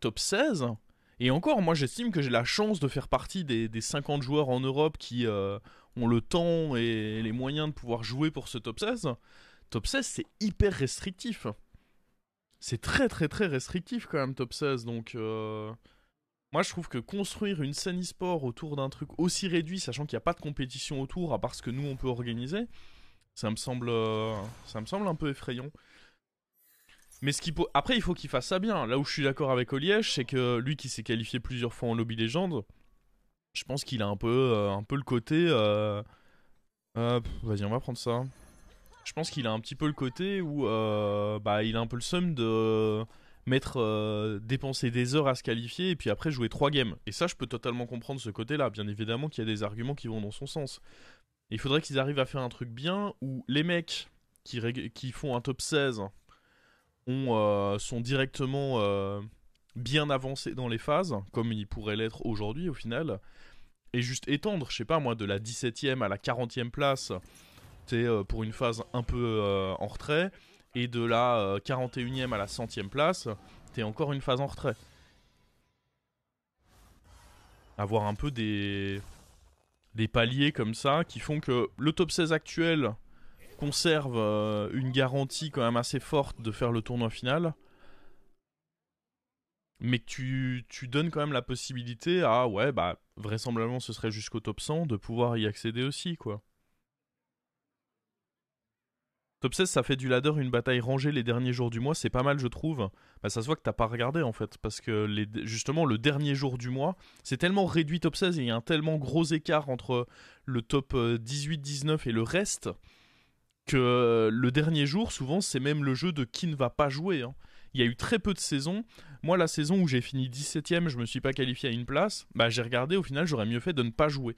top 16. Et encore, moi j'estime que j'ai la chance de faire partie des, 50 joueurs en Europe qui euh, ont le temps et les moyens de pouvoir jouer pour ce top 16. Top 16, c'est hyper restrictif. C'est très très très restrictif quand même, top 16. Donc euh, moi je trouve que construire une scène e-sport autour d'un truc aussi réduit, sachant qu'il n'y a pas de compétition autour, à part ce que nous on peut organiser, ça me semble, euh, ça me semble un peu effrayant. Mais ce après, il faut qu'il fasse ça bien. Là où je suis d'accord avec Oliège, c'est que lui qui s'est qualifié plusieurs fois en lobby légende, je pense qu'il a un peu, euh, un peu le côté. Euh, euh, vas-y, on va prendre ça. Je pense qu'il a un petit peu le côté où bah, il a un peu le seum de mettre dépenser des heures à se qualifier et puis après jouer trois games. Et ça, je peux totalement comprendre ce côté-là. Bien évidemment qu'il y a des arguments qui vont dans son sens. il faudrait qu'ils arrivent à faire un truc bien où les mecs qui, qui font un top 16 euh, sont directement euh, bien avancés dans les phases, comme ils pourraient l'être aujourd'hui au final, et juste étendre, je sais pas moi, de la 17e à la 40e place, t'es euh, pour une phase un peu en retrait, et de la 41e à la 100e place, t'es encore une phase en retrait. Avoir un peu des, des paliers comme ça qui font que le top 16 actuel conserve euh, une garantie quand même assez forte de faire le tournoi final, mais tu, tu, donnes quand même la possibilité à, ouais, bah, vraisemblablement ce serait jusqu'au top 100, de pouvoir y accéder aussi, quoi. Top 16, ça fait du ladder une bataille rangée les derniers jours du mois, c'est pas mal, je trouve. Bah, ça se voit que t'as pas regardé en fait, parce que justement, le dernier jour du mois, c'est tellement réduit top 16 et il y a un tellement gros écart entre le top 18-19 euh, et le reste euh, le dernier jour, souvent, c'est même le jeu de qui ne va pas jouer. Hein. Il y a eu très peu de saisons. Moi, la saison où j'ai fini 17ème, je me suis pas qualifié à une place, bah j'ai regardé, au final, j'aurais mieux fait de ne pas jouer.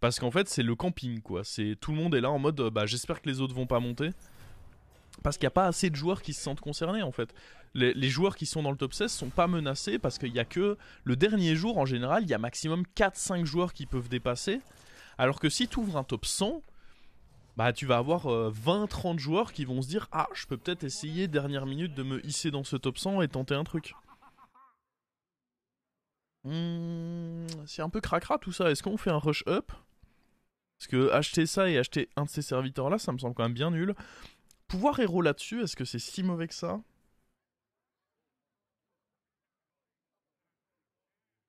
Parce qu'en fait, c'est le camping, quoi. C'est tout le monde est là en mode, euh, bah j'espère que les autres vont pas monter. Parce qu'il n'y a pas assez de joueurs qui se sentent concernés en fait. Les, les, joueurs qui sont dans le top 16 sont pas menacés parce qu'il y a que le dernier jour en général, il y a maximum 4-5 joueurs qui peuvent dépasser. Alors que si tu ouvres un top 100, bah tu vas avoir 20-30 euh, joueurs qui vont se dire Ah, je peux peut-être essayer, dernière minute, de me hisser dans ce top 100 et tenter un truc. Hmm, c'est un peu cracra tout ça. Est-ce qu'on fait un rush up Parce que acheter ça et acheter un de ces serviteurs là, ça me semble quand même bien nul. Pouvoir héros là-dessus, est-ce que c'est si mauvais que ça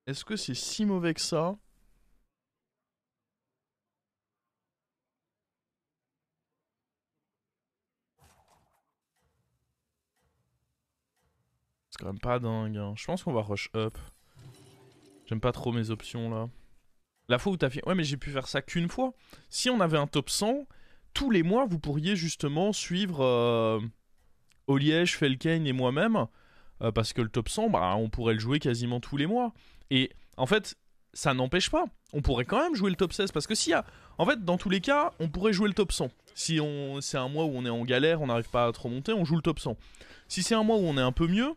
Est-ce que c'est si mauvais que ça C'est quand même pas dingue. Hein. Je pense qu'on va rush up. J'aime pas trop mes options là. La fois où t'as fait... Ouais mais j'ai pu faire ça qu'une fois. Si on avait un top 100, tous les mois vous pourriez justement suivre euh, Oliège, Felkane et moi-même. Euh, parce que le top 100, bah, on pourrait le jouer quasiment tous les mois. Et en fait, ça n'empêche pas. On pourrait quand même jouer le top 16 parce que s'il y a... En fait, dans tous les cas, on pourrait jouer le top 100. Si on... c'est un mois où on est en galère, on n'arrive pas à trop monter, on joue le top 100. Si c'est un mois où on est un peu mieux,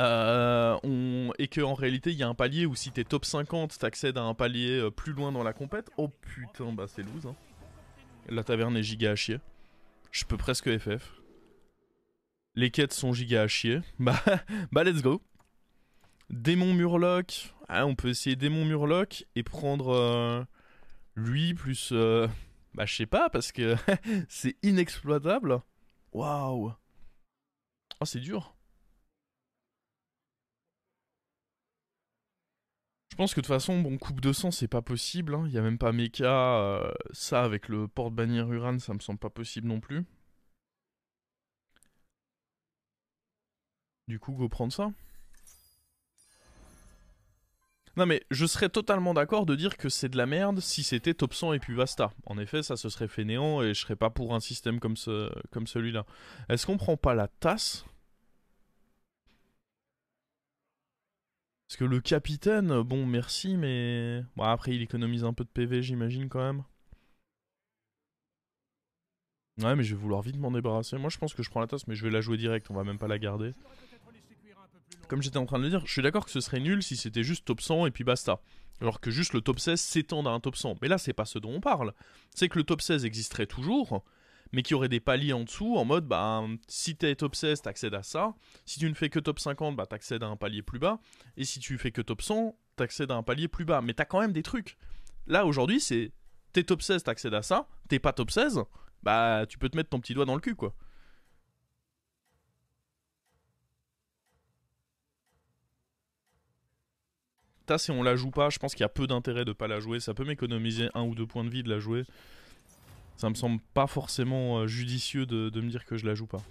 euh, on... et qu'en réalité il y a un palier où si t'es top 50 t'accèdes à un palier euh, plus loin dans la compète. Oh putain bah c'est loose hein. La taverne est giga à chier. Je peux presque FF. Les quêtes sont giga à chier. Bah, bah let's go. Démon Murloc. Ah, on peut essayer Démon Murloc et prendre euh, lui plus... bah je sais pas parce que c'est inexploitable. Waouh. Oh c'est dur. Je pense que de toute façon, bon, coupe de sang, c'est pas possible. Il hein. a même pas méca. Euh, ça, avec le porte-bannière Uran, ça me semble pas possible non plus. Du coup, go prendre ça. Non mais je serais totalement d'accord de dire que c'est de la merde si c'était top 100 et puis Vasta. En effet, ça se serait fainéant et je serais pas pour un système comme, ce, comme celui-là. Est-ce qu'on prend pas la tasse Parce que le capitaine, bon, merci, mais. Bon, après, il économise un peu de PV, j'imagine, quand même. Ouais, mais je vais vouloir vite m'en débarrasser. Moi, je pense que je prends la tasse, mais je vais la jouer direct, on va même pas la garder. Comme j'étais en train de le dire, je suis d'accord que ce serait nul si c'était juste top 100 et puis basta. Alors que juste le top 16 s'étend à un top 100. Mais là, c'est pas ce dont on parle. C'est que le top 16 existerait toujours, mais qui aurait des paliers en dessous, en mode, bah, si t'es top 16, t'accèdes à ça, si tu ne fais que top 50, bah, t'accèdes à un palier plus bas, et si tu fais que top 100, t'accèdes à un palier plus bas, mais t'as quand même des trucs. Là, aujourd'hui, c'est, t'es top 16, t'accèdes à ça, t'es pas top 16, bah, tu peux te mettre ton petit doigt dans le cul, quoi. T'as, si on la joue pas, je pense qu'il y a peu d'intérêt de pas la jouer. Ça peut m'économiser un ou deux points de vie de la jouer. Ça me semble pas forcément euh, judicieux de, me dire que je la joue pas.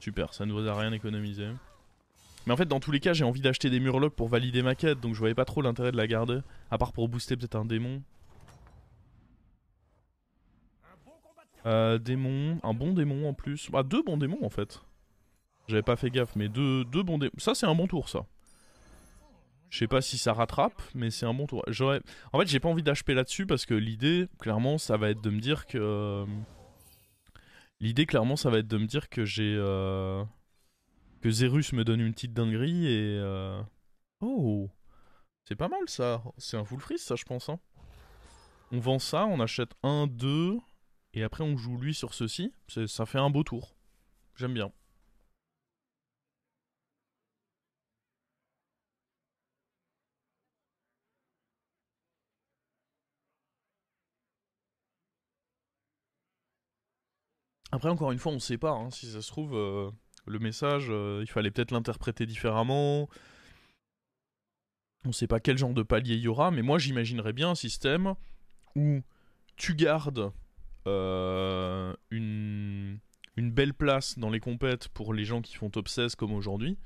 Super, ça ne vous a rien économisé. Mais en fait, dans tous les cas, j'ai envie d'acheter des murlocs pour valider ma quête, donc je voyais pas trop l'intérêt de la garder, à part pour booster peut-être un démon. Euh, démon, un bon démon en plus. Ah, deux bons démons en fait. J'avais pas fait gaffe, mais deux, deux bons démons. Ça, c'est un bon tour, ça. Je sais pas si ça rattrape, mais c'est un bon tour. J'aurais... En fait, j'ai pas envie d'HP là-dessus parce que l'idée, clairement, ça va être de me dire que. Euh, l'idée, clairement, ça va être de me dire que j'ai. Euh, que Zerus me donne une petite dinguerie et. Euh, oh C'est pas mal ça C'est un full freeze ça, je pense. Hein. On vend ça, on achète un, deux, et après on joue lui sur ceci. ça fait un beau tour. J'aime bien. Après, encore une fois, on ne sait pas. Hein, si ça se trouve, euh, le message, euh, il fallait peut-être l'interpréter différemment. On ne sait pas quel genre de palier il y aura, mais moi, j'imaginerais bien un système où tu gardes euh, une, belle place dans les compètes pour les gens qui font top 16 comme aujourd'hui,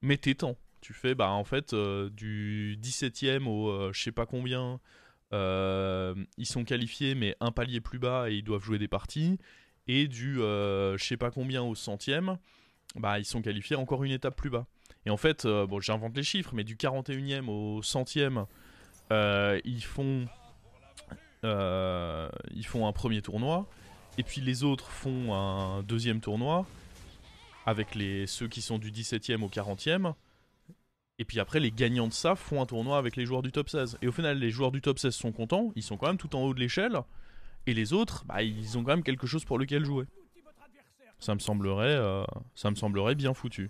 mais temps. Tu fais, bah, en fait, du 17ème au je sais pas combien. ils sont qualifiés mais un palier plus bas et ils doivent jouer des parties et du euh, je sais pas combien au centième, bah ils sont qualifiés encore une étape plus bas. Et en fait, euh, bon, j'invente les chiffres, mais du 41e au centième, euh, ils font ils font un premier tournoi, et puis les autres font un deuxième tournoi avec les ceux qui sont du 17e au 40e. Et puis après, les gagnants de ça font un tournoi avec les joueurs du top 16. Et au final, les joueurs du top 16 sont contents, ils sont quand même tout en haut de l'échelle. Et les autres, bah, ils ont quand même quelque chose pour lequel jouer. Ça me semblerait, euh, ça me semblerait bien foutu.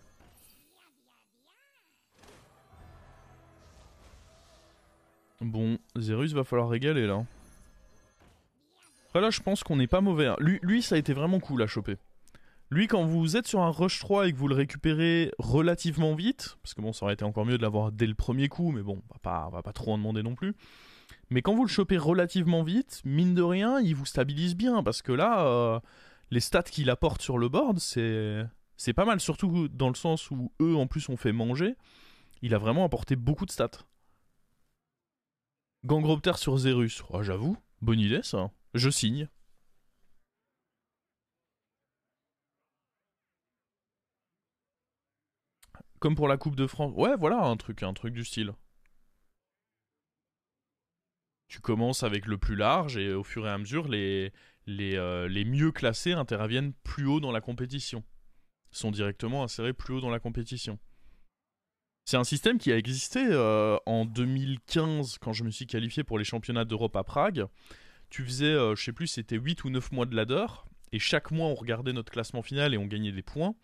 Bon, Zerus va falloir régaler là. Après là, je pense qu'on n'est pas mauvais. Hein. Lui, lui, ça a été vraiment cool à choper. Lui, quand vous êtes sur un rush 3 et que vous le récupérez relativement vite, parce que bon, ça aurait été encore mieux de l'avoir dès le premier coup, mais bon, on va pas, on va pas trop en demander non plus. Mais quand vous le chopez relativement vite, mine de rien, il vous stabilise bien parce que là, euh, les stats qu'il apporte sur le board, c'est c'est pas mal, surtout dans le sens où eux en plus ont fait manger. Il a vraiment apporté beaucoup de stats. Gangropter sur Zerus, oh, j'avoue, bonne idée ça. Je signe. Comme pour la Coupe de France. Ouais, voilà un truc, un truc du style tu commences avec le plus large et au fur et à mesure, les, euh, les, mieux classés interviennent plus haut dans la compétition. sont directement insérés plus haut dans la compétition. C'est un système qui a existé euh, en 2015 quand je me suis qualifié pour les championnats d'Europe à Prague. Tu faisais, je euh, je sais plus, c'était 8 ou 9 mois de ladder. Et chaque mois, on regardait notre classement final et on gagnait des points.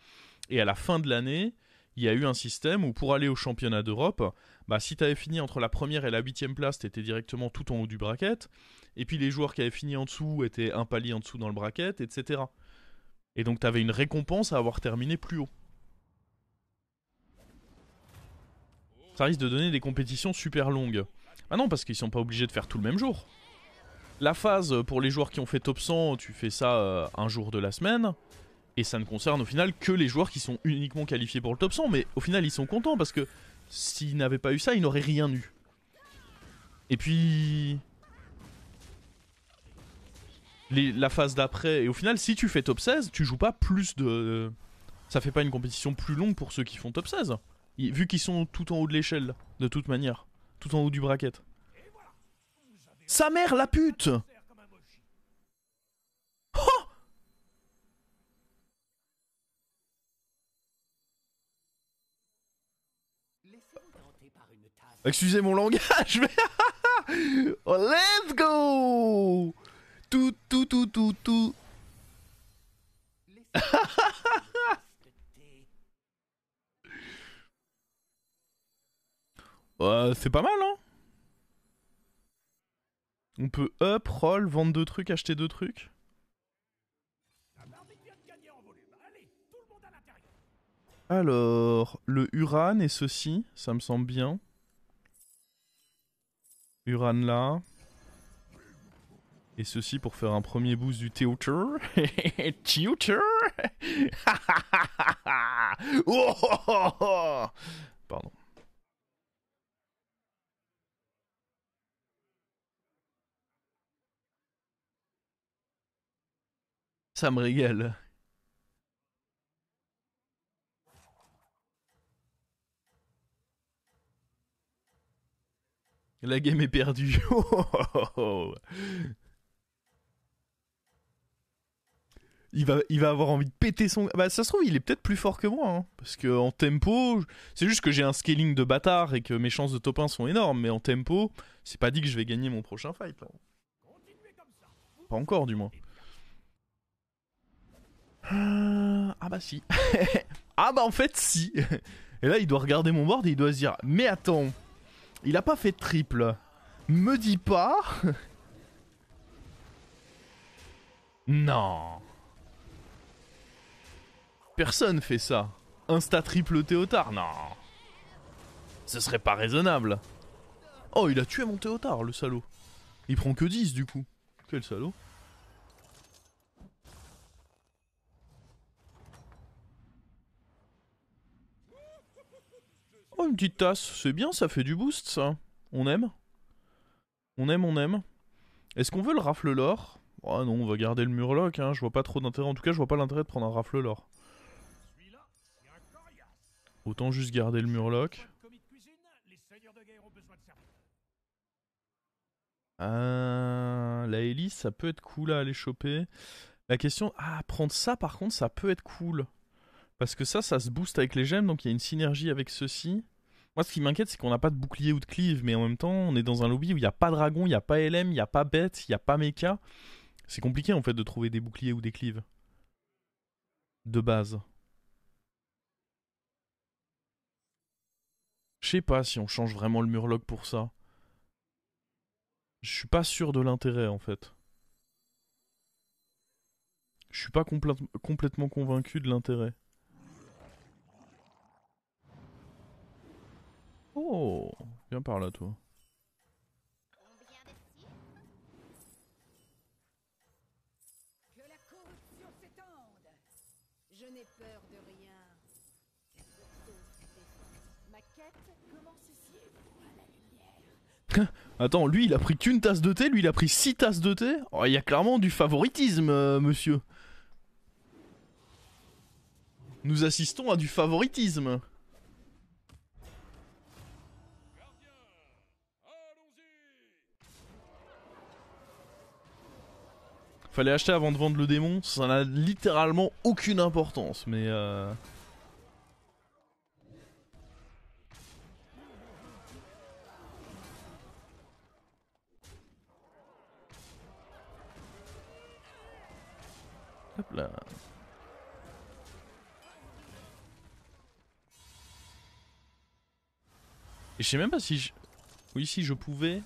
Et à la fin de l'année, il y a eu un système où pour aller au championnat d'Europe, bah, si tu avais fini entre la première et la huitième place, tu étais directement tout en haut du bracket, et puis les joueurs qui avaient fini en dessous étaient un palier en dessous dans le bracket, etc. Et donc tu avais une récompense à avoir terminé plus haut. Ça risque de donner des compétitions super longues. Ah non, parce qu'ils sont pas obligés de faire tout le même jour. La phase pour les joueurs qui ont fait top 100, tu fais ça euh, un jour de la semaine. Et ça ne concerne au final que les joueurs qui sont uniquement qualifiés pour le top 100. Mais au final, ils sont contents parce que s'ils n'avaient pas eu ça, ils n'auraient rien eu. Et puis... la phase d'après. Et au final, si tu fais top 16, tu joues pas plus de. Ça fait pas une compétition plus longue pour ceux qui font top 16. vu qu'ils sont tout en haut de l'échelle, de toute manière. Tout en haut du bracket. Sa mère, la pute Excusez mon langage, mais... oh, let's go Tout, tout, tout, tout, tout. Bah, c'est pas mal, hein On peut up, roll, vendre deux trucs, acheter deux trucs. Alors, le Uran et ceci, ça me semble bien. Uran' là, Et ceci pour faire un premier boost du tutor. tutor oh, oh, oh, Pardon. Ça me régale. La game est perdue. Oh, oh, oh, il va, il va avoir envie de péter son. Bah, ça se trouve, il est peut-être plus fort que moi. Hein. parce que en tempo, c'est juste que j'ai un scaling de bâtard et que mes chances de top 1 sont énormes. Mais en tempo, c'est pas dit que je vais gagner mon prochain fight. Là. Pas encore, du moins. Ah, ah bah si. ah bah en fait, si. Et là, il doit regarder mon board et il doit se dire Mais attends. Il a pas fait de triple. Me dis pas. non. Personne fait ça. Insta triple Théotard, non. Ce serait pas raisonnable. Oh, il a tué mon Théotard, le salaud. Il prend que 10 du coup. Quel salaud. Oh, une petite tasse, c'est bien, ça fait du boost, ça. On aime. On aime, on aime. Est-ce qu'on veut le rafle l'or Ah oh, non, on va garder le murloc, hein. je vois pas trop d'intérêt. En tout cas, je vois pas l'intérêt de prendre un rafle l'or. Autant juste garder le murloc. Ah, la hélice, ça peut être cool à aller choper. La question... Ah, prendre ça, par contre, ça peut être cool. Parce que ça, ça se booste avec les gemmes, donc il y a une synergie avec ceci. Moi, ce qui m'inquiète, c'est qu'on n'a pas de bouclier ou de cleave, mais en même temps, on est dans un lobby où il n'y a pas dragon, il n'y a pas LM, il n'y a pas bête, il n'y a pas mecha. C'est compliqué en fait de trouver des boucliers ou des cleaves. De base. Je sais pas si on change vraiment le murloc pour ça. Je suis pas sûr de l'intérêt en fait. Je suis pas complètement convaincu de l'intérêt. Oh Viens par là, toi. Attends, lui il a pris qu'une tasse de thé, lui il a pris six tasses de thé oh, il y a clairement du favoritisme, euh, monsieur. Nous assistons à du favoritisme. Fallait acheter avant de vendre le démon, ça n'a littéralement aucune importance, mais... Euh... Hop là. Et je sais même pas si je... Oui, si je pouvais...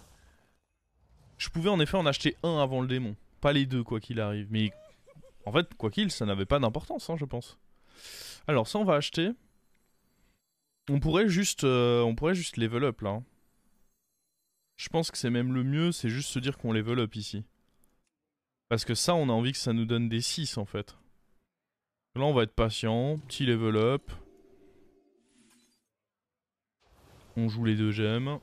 Je pouvais en effet en acheter un avant le démon. Pas les deux, quoi qu'il arrive. Mais en fait, quoi qu'il, ça n'avait pas d'importance, hein, je pense. Alors, ça, on va acheter. On pourrait juste, euh, on pourrait juste level up là. Hein. Je pense que c'est même le mieux, c'est juste se dire qu'on level up ici. Parce que ça, on a envie que ça nous donne des 6 en fait. Là, on va être patient, petit level up. On joue les deux gemmes.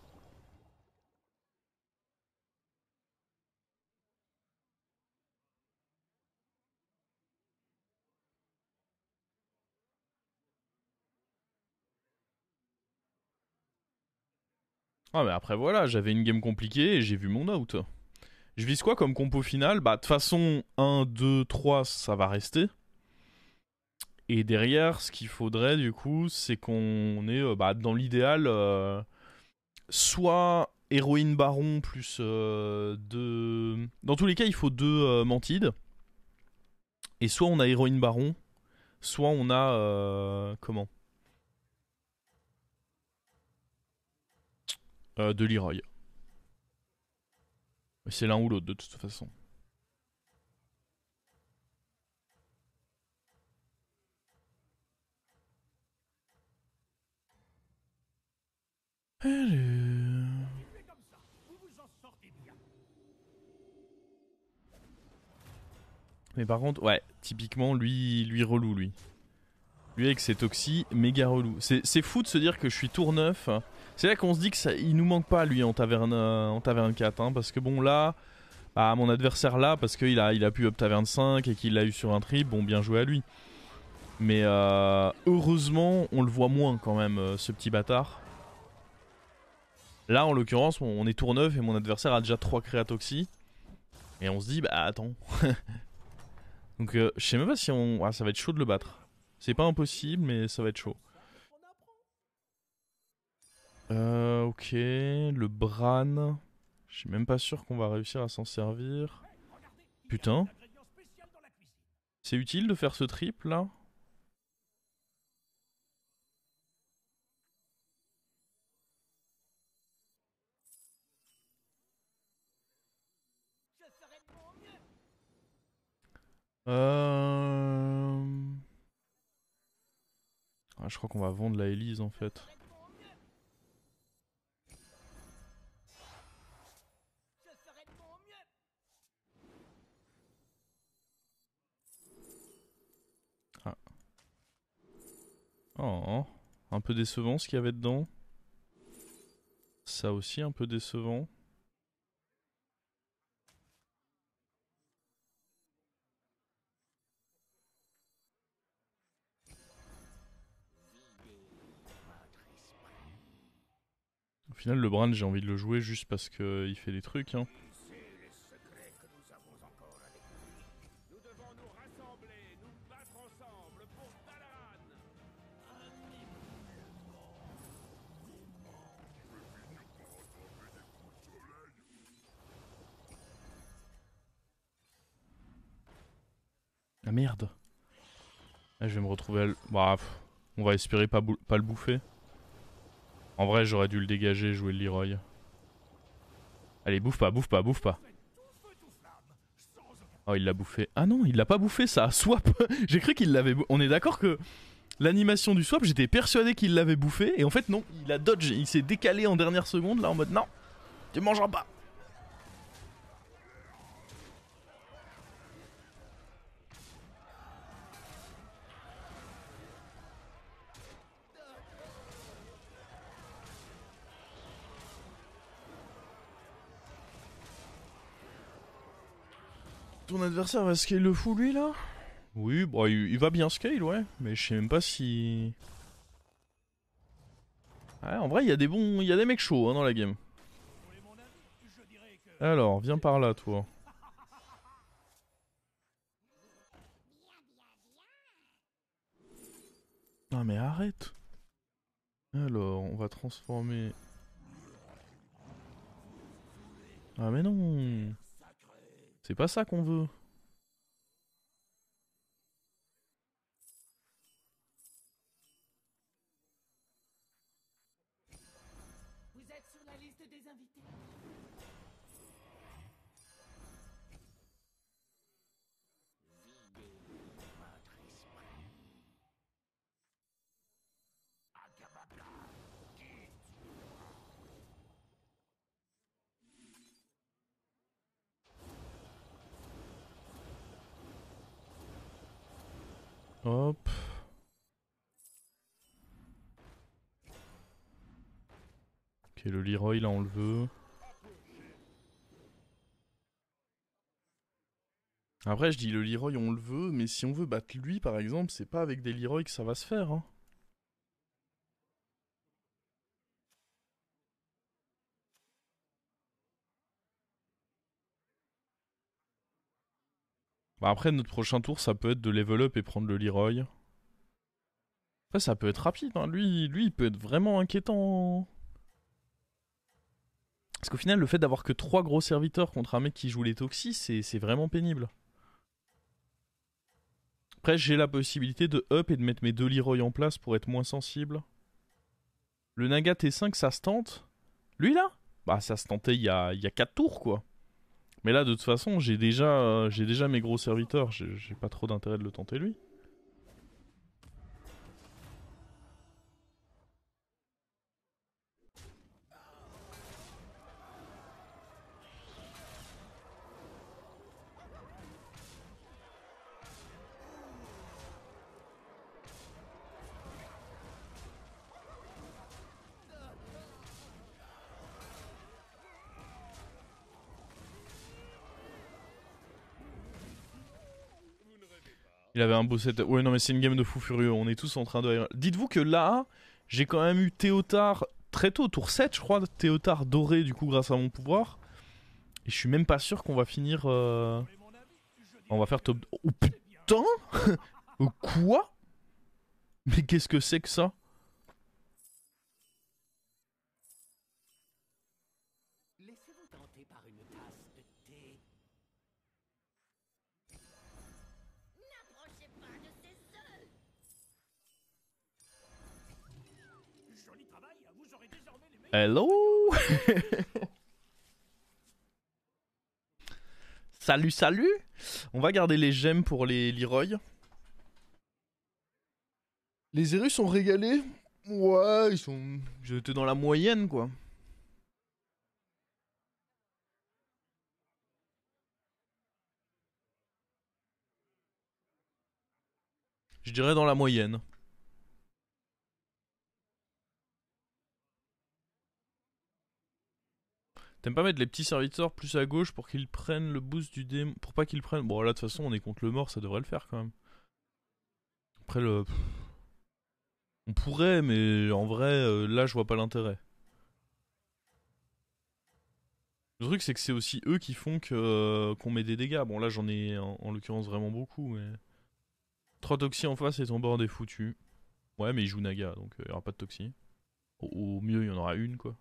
Ah, mais après, voilà, j'avais une game compliquée et j'ai vu mon out. Je vise quoi comme compo final Bah, de toute façon, 1, 2, 3, ça va rester. Et derrière, ce qu'il faudrait, du coup, c'est qu'on ait, euh, bah, dans l'idéal, euh, soit héroïne baron plus 2... Euh, dans tous les cas, il faut deux mantides. Et soit on a héroïne baron, soit on a. comment Euh, de Leroy. C'est l'un ou l'autre de toute façon. Mais par contre, ouais, typiquement, lui, lui relou, lui. Lui avec ses toxies, méga relou. C'est fou de se dire que je suis tour neuf. Hein, c'est là qu'on se dit il nous manque pas lui en taverne, 4, euh, hein, parce que bon là, à bah, mon adversaire là, parce qu'il a, il a pu up taverne 5 et qu'il l'a eu sur un trip, bon bien joué à lui. Mais euh, heureusement, on le voit moins quand même, euh, ce petit bâtard. Là, en l'occurrence, on, est tour 9 et mon adversaire a déjà 3 créatoxy. Et on se dit, bah attends. Donc je sais même pas si on... Ah, ça va être chaud de le battre. C'est pas impossible, mais ça va être chaud. ok, le Bran. Je suis même pas sûr qu'on va réussir à s'en servir. Putain. C'est utile de faire ce trip là euh... ah, je crois qu'on va vendre la élise en fait. Oh, un peu décevant ce qu'il y avait dedans. Ça aussi un peu décevant. Au final, le Brand j'ai envie de le jouer juste parce qu'il fait des trucs. Hein. La merde. je vais me retrouver à bah, on va espérer pas, le bouffer. En vrai, j'aurais dû le dégager jouer le Leroy. Allez, bouffe pas, bouffe pas, bouffe pas. Oh, il l'a bouffé. Ah non, il l'a pas bouffé, ça swap. J'ai cru qu'il l'avait... On est d'accord que l'animation du swap, j'étais persuadé qu'il l'avait bouffé. Et en fait, non, il a dodge. Il s'est décalé en dernière seconde, là, en mode non, tu mangeras pas. adversaire va scale le fou lui là Oui, bon, bah, il, va bien scale, ouais, mais je sais même pas si. en vrai, il y a des bons. Il y a des mecs chauds hein, dans la game. Alors, viens par là, toi. Non, mais arrête! Alors, on va transformer. Ah, mais non! C'est pas ça qu'on veut. Vous êtes sur la liste des invités. Hop. Ok, le Leroy, là, on le veut. Après, je dis le Leroy, on le veut, mais si on veut battre lui, par exemple, c'est pas avec des Leroy que ça va se faire. Hein. Bah, après, notre prochain tour, ça peut être de level up et prendre le Leroy. Après, ça peut être rapide. Hein. Lui, lui, il peut être vraiment inquiétant. Hein. Parce qu'au final, le fait d'avoir que 3 gros serviteurs contre un mec qui joue les toxis, c'est vraiment pénible. Après, j'ai la possibilité de up et de mettre mes deux Leroy en place pour être moins sensible. Le Naga T5, ça se tente Lui, là Bah, ça se tentait il y a, il y a 4 tours, quoi. Mais là, de toute façon, j'ai déjà, euh, j'ai déjà mes gros serviteurs. J'ai pas trop d'intérêt de le tenter lui. Il avait un beau set. Ouais, non, mais c'est une game de fou furieux. On est tous en train de. Dites-vous que là, j'ai quand même eu Théotard très tôt, tour 7, je crois. Théotard doré, du coup, grâce à mon pouvoir. Et je suis même pas sûr qu'on va finir. Euh, on va faire top. Oh putain Quoi Mais qu'est-ce que c'est que ça Hello! salut, salut! On va garder les gemmes pour les Leroy. Les Eru sont régalés? Ouais, ils sont. J'étais dans la moyenne, quoi. Je dirais dans la moyenne. T'aimes pas mettre les petits serviteurs plus à gauche pour qu'ils prennent le boost du démon Pour pas qu'ils prennent. Bon, là, de toute façon, on est contre le mort, ça devrait le faire quand même. Après, le. On pourrait, mais en vrai, euh, là, je vois pas l'intérêt. Le truc, c'est que c'est aussi eux qui font que euh, qu'on met des dégâts. Bon, là, j'en ai en, l'occurrence vraiment beaucoup, mais. 3 toxis en face et ton bord est foutu. Ouais, mais ils jouent Naga, donc il euh, aura pas de toxis. au mieux, il y en aura une, quoi.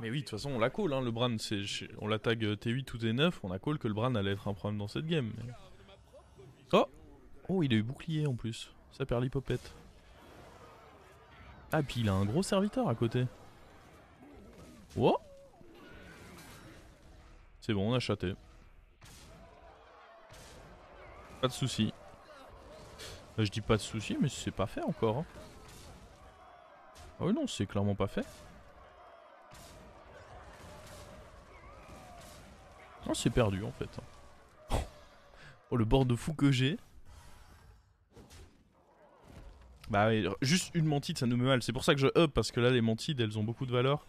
Mais oui, de toute façon, on la call, hein, le Bran. On la tag euh, T8 ou T9, on a call que le Bran allait être un problème dans cette game. Oh Oh, il a eu bouclier en plus. Ça perd l'hypopète. Ah, puis il a un gros serviteur à côté. Oh C'est bon, on a chaté. Pas de soucis. Euh, je dis pas de soucis, mais c'est pas fait encore. Oh non, c'est clairement pas fait. Oh c'est perdu en fait. Oh le bord de fou que j'ai. Bah oui, juste une mantide ça nous met mal. C'est pour ça que je up parce que là les mantides elles ont beaucoup de valeur.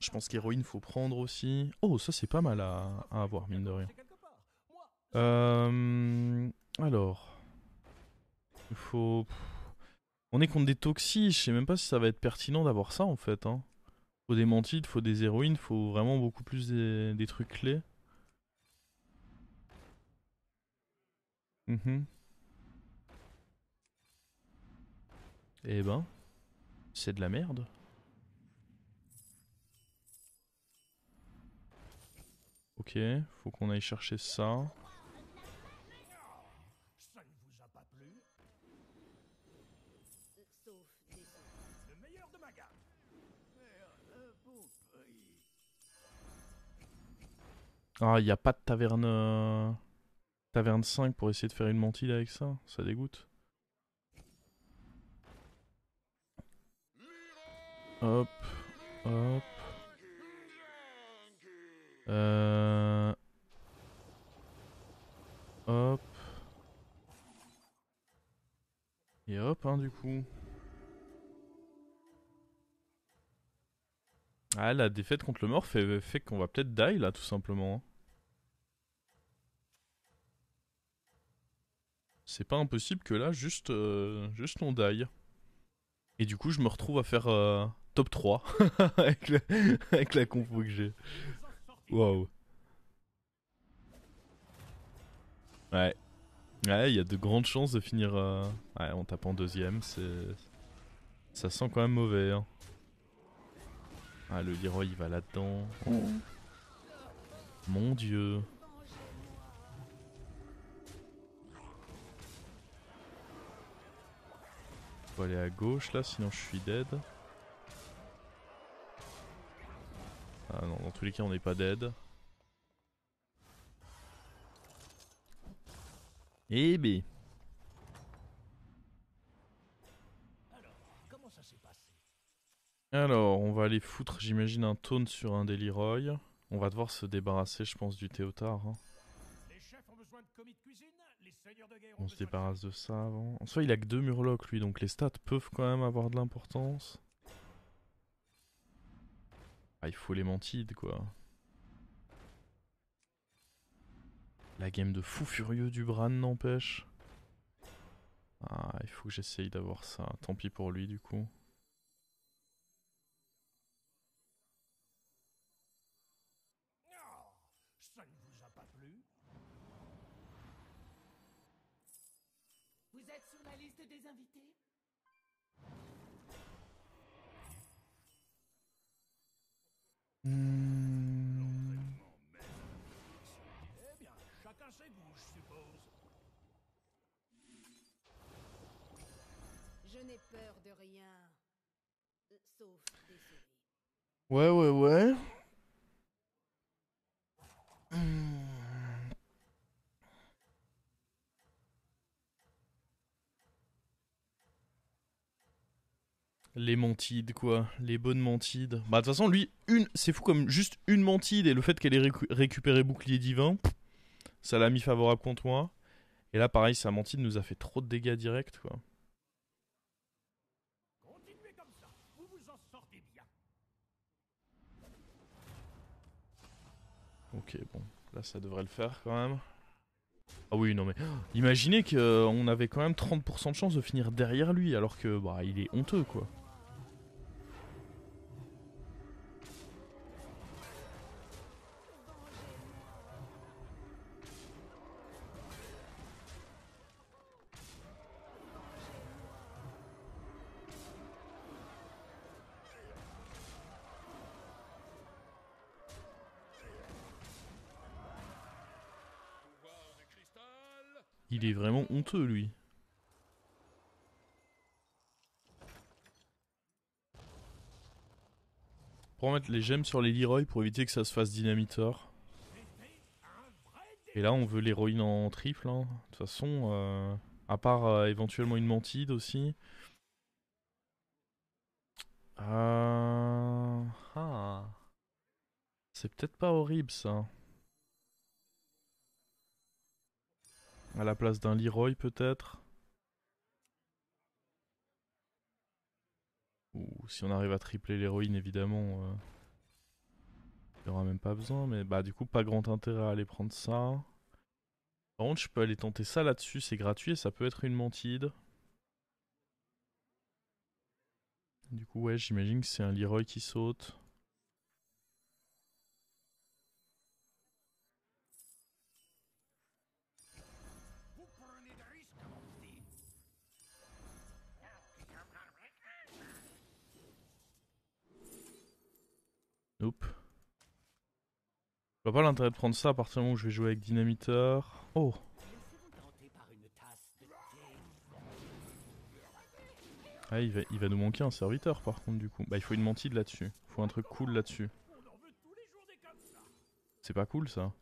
Je pense qu'héroïne faut prendre aussi. Oh ça c'est pas mal à, avoir mine de rien. Euh, alors. Il faut. On est contre des toxiques. je sais même pas si ça va être pertinent d'avoir ça en fait. Hein. Faut des mantides, faut des héroïnes, faut vraiment beaucoup plus des, trucs clés. Et mhm. Eh ben, c'est de la merde. Ok, faut qu'on aille chercher ça. Ah, il n'y a pas de taverne. Euh, taverne 5 pour essayer de faire une mantille avec ça. Ça dégoûte. Hop. Hop. Euh. Hop. Et hop, hein, du coup. Ah, la défaite contre le mort fait, fait qu'on va peut-être die, là, tout simplement. Hein. c'est pas impossible que là, juste, euh, juste on die. Et du coup, je me retrouve à faire euh, top 3 avec, la, avec compo que j'ai. Waouh. Ouais. Ouais, il y a de grandes chances de finir euh... ouais, en deuxième. C'est... Ça sent quand même mauvais. Hein. Ah, le Leroy, il va là-dedans. Mon dieu. aller à gauche là, sinon je suis dead. Ah non, dans tous les cas on n'est pas dead. Eh B. Ben. Alors, on va aller foutre, j'imagine, un taunt sur un des On va devoir se débarrasser, je pense, du Théotard. Hein. On se débarrasse de ça avant. En soit il a que deux murlocs, lui, donc les stats peuvent quand même avoir de l'importance. Ah, il faut les mantides, quoi. La game de fou furieux du Bran n'empêche. Ah, il faut que j'essaye d'avoir ça. Tant pis pour lui, du coup. Eh bien, chacun sait goûts, je suppose. Je n'ai peur de rien. Euh, sauf des Ouais, ouais, ouais. Les mentides quoi. Les bonnes mentides Bah, de toute façon, lui, une... c'est fou comme juste une mentide et le fait qu'elle ait récupéré bouclier divin, ça l'a mis favorable contre moi. Et là, pareil, sa mentide nous a fait trop de dégâts directs, quoi. Ok, bon. Là, ça devrait le faire, quand même. Ah oui, non mais... Imaginez qu'on euh, avait quand même 30% de chance de finir derrière lui, alors que, bah, il est honteux, quoi. Il est vraiment honteux, lui. Pour mettre les gemmes sur les Leroy pour éviter que ça se fasse dynamiteur. Et là, on veut l'héroïne en triple. Hein. De toute façon, euh, à part euh, éventuellement une mentide aussi. Euh, ah. C'est peut-être pas horrible ça. À la place d'un Leroy peut-être Ou si on arrive à tripler l'héroïne évidemment, euh, il n'y aura même pas besoin. Mais bah du coup pas grand intérêt à aller prendre ça. Par contre je peux aller tenter ça là-dessus, c'est gratuit et ça peut être une mentide. Du coup ouais j'imagine que c'est un Leroy qui saute. pas l'intérêt de prendre ça à partir du moment où je vais jouer avec Dynamiteur. Oh Ah, il va, nous manquer un serviteur par contre du coup. Bah il faut une mentide là-dessus. Il faut un truc cool là-dessus. C'est pas cool ça.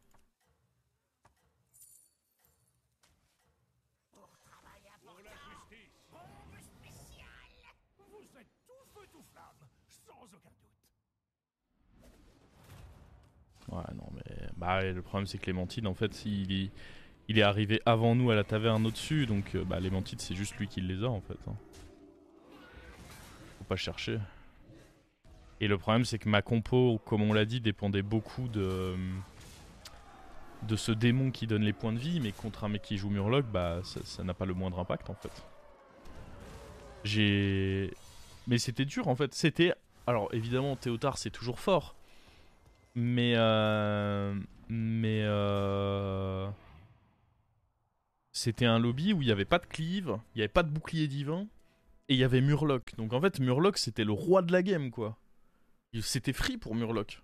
Bah, le problème, c'est que Clémentine, en fait, il est, il est arrivé avant nous à la taverne au-dessus, donc euh, bah, c'est juste lui qui les a, en fait. Hein. Faut pas chercher. Et le problème, c'est que ma compo, comme on l'a dit, dépendait beaucoup de de ce démon qui donne les points de vie, mais contre un mec qui joue Murloc, bah ça n'a pas le moindre impact en fait. J'ai. Mais c'était dur en fait. C'était. Alors évidemment, Théotard c'est toujours fort, mais. Euh, mais. Euh, c'était un lobby où il n'y avait pas de cleave, il n'y avait pas de bouclier divin, et il y avait Murloc. Donc en fait, Murloc, c'était le roi de la game, quoi. C'était free pour Murloc.